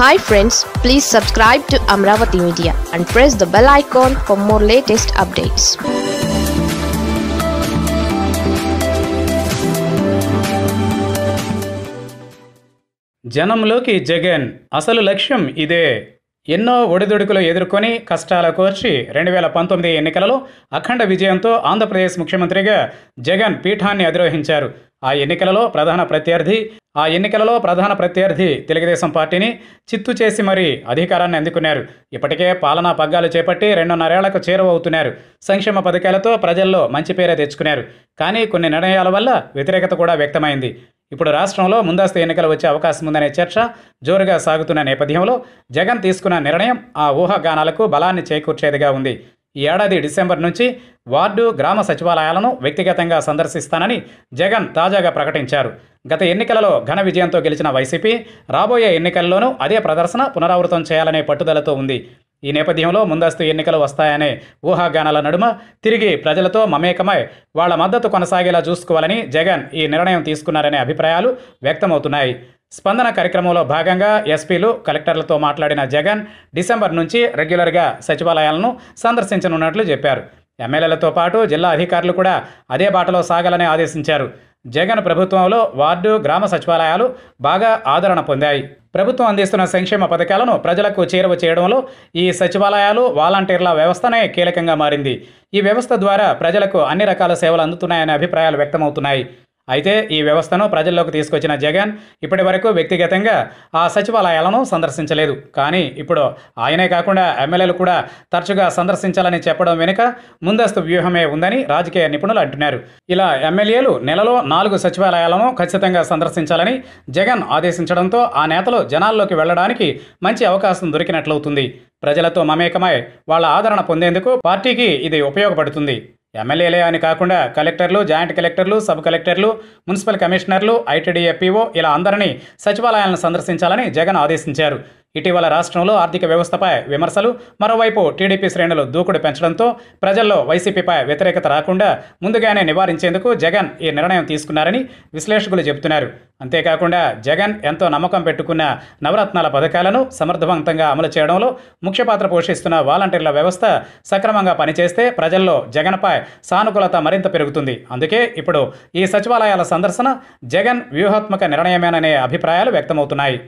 hi friends please subscribe to Amaravati media and press the bell icon for more latest updates జనంలోకి జగన్ అసలు లక్ష్యం ఇదే ఎన్నో ఒడిదుడుకులు ఎదుర్కొని కష్టాల కోర్చి రెండు వేల పంతొమ్మిది ఎన్నికలలో అఖండ విజయంతో ఆంధ్రప్రదేశ్ ముఖ్యమంత్రిగా జగన్ పీఠాన్ని అధిరోహించారు ఆ ఎన్నికలలో ప్రధాన ప్రత్యర్థి ఆ ఎన్నికలలో ప్రధాన ప్రత్యర్థి తెలుగుదేశం పార్టీని చిత్తు చేసి మరీ అధికారాన్ని అందుకున్నారు ఇప్పటికే పాలనా పగ్గాలు చేపట్టి రెండున్నరేళ్లకు చేరువవుతున్నారు సంక్షేమ పథకాలతో ప్రజల్లో మంచి పేరే తెచ్చుకున్నారు కానీ కొన్ని నిర్ణయాల వల్ల వ్యతిరేకత కూడా వ్యక్తమైంది ఇప్పుడు రాష్ట్రంలో ముందస్తు ఎన్నికలు వచ్చే అవకాశం ఉందనే చర్చ జోరుగా సాగుతున్న నేపథ్యంలో జగన్ తీసుకున్న నిర్ణయం ఆ ఊహాగానాలకు బలాన్ని చేకూర్చేదిగా ఉంది ఈ ఏడాది డిసెంబర్ నుంచి వార్డు గ్రామ సచివాలయాలను వ్యక్తిగతంగా సందర్శిస్తానని జగన్ తాజాగా ప్రకటించారు గత ఎన్నికలలో ఘన విజయంతో గెలిచిన వైసీపీ రాబోయే ఎన్నికల్లోనూ అదే ప్రదర్శన పునరావృతం చేయాలనే పట్టుదలతో ఉంది ఈ నేపథ్యంలో ముందస్తు ఎన్నికలు వస్తాయనే ఊహాగానాల నడుమ తిరిగి ప్రజలతో మమేకమై వాళ్ల మద్దతు కొనసాగేలా చూసుకోవాలని జగన్ ఈ నిర్ణయం తీసుకున్నారనే అభిప్రాయాలు వ్యక్తమవుతున్నాయి స్పందన కార్యక్రమంలో భాగంగా ఎస్పీలు కలెక్టర్లతో మాట్లాడిన జగన్ డిసెంబర్ నుంచి రెగ్యులర్గా సచివాలయాలను సందర్శించనున్నట్లు చెప్పారు ఎమ్మెల్యేలతో పాటు జిల్లా అధికారులు కూడా అదే బాటలో సాగాలని ఆదేశించారు జగన్ ప్రభుత్వంలో వార్డు గ్రామ సచివాలయాలు బాగా ఆదరణ పొందాయి ప్రభుత్వం అందిస్తున్న సంక్షేమ పథకాలను ప్రజలకు చేరువ చేయడంలో ఈ సచివాలయాలు వాలంటీర్ల వ్యవస్థనే కీలకంగా మారింది ఈ వ్యవస్థ ద్వారా ప్రజలకు అన్ని రకాల సేవలు అందుతున్నాయనే అభిప్రాయాలు వ్యక్తమవుతున్నాయి అయితే ఈ వ్యవస్థను ప్రజల్లోకి తీసుకొచ్చిన జగన్ ఇప్పటి వరకు వ్యక్తిగతంగా ఆ సచివాలయాలను సందర్శించలేదు కానీ ఇప్పుడు ఆయనే కాకుండా ఎమ్మెల్యేలు కూడా తరచుగా సందర్శించాలని చెప్పడం వెనుక ముందస్తు వ్యూహమే ఉందని రాజకీయ నిపుణులు అంటున్నారు ఇలా ఎమ్మెల్యేలు నెలలో నాలుగు సచివాలయాలను ఖచ్చితంగా సందర్శించాలని జగన్ ఆదేశించడంతో ఆ నేతలు జనాల్లోకి వెళ్లడానికి మంచి అవకాశం దొరికినట్లవుతుంది ప్రజలతో మమేకమై వాళ్ళ ఆదరణ పొందేందుకు పార్టీకి ఇది ఉపయోగపడుతుంది ఎమ్మెల్యేలే అని కాకుండా కలెక్టర్లు జాయింట్ కలెక్టర్లు సబ్ కలెక్టర్లు మున్సిపల్ కమిషనర్లు ఐటీడీఏపీఓ ఇలా అందరినీ సచివాలయాలను సందర్శించాలని జగన్ ఆదేశించారు ఇటీవల రాష్ట్రంలో ఆర్థిక వ్యవస్థపై విమర్శలు మరోవైపు టీడీపీ శ్రేణులు దూకుడు పెంచడంతో ప్రజల్లో వైసీపీపై వ్యతిరేకత రాకుండా ముందుగానే నివారించేందుకు జగన్ ఈ నిర్ణయం తీసుకున్నారని విశ్లేషకులు చెబుతున్నారు అంతేకాకుండా జగన్ ఎంతో నమ్మకం పెట్టుకున్న నవరత్నాల పథకాలను సమర్థవంతంగా అమలు చేయడంలో ముఖ్య పాత్ర పోషిస్తున్న వాలంటీర్ల వ్యవస్థ సక్రమంగా పనిచేస్తే ప్రజల్లో జగన్పై సానుకూలత మరింత పెరుగుతుంది అందుకే ఇప్పుడు ఈ సచివాలయాల సందర్శన జగన్ వ్యూహాత్మక నిర్ణయమేననే అభిప్రాయాలు వ్యక్తమవుతున్నాయి